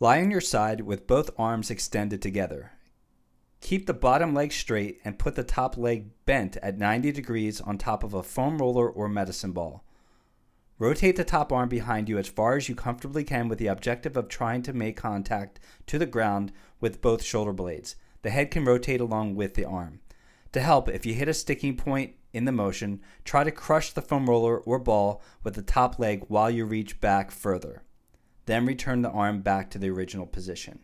Lie on your side with both arms extended together. Keep the bottom leg straight and put the top leg bent at 90 degrees on top of a foam roller or medicine ball. Rotate the top arm behind you as far as you comfortably can with the objective of trying to make contact to the ground with both shoulder blades. The head can rotate along with the arm. To help, if you hit a sticking point in the motion, try to crush the foam roller or ball with the top leg while you reach back further then return the arm back to the original position.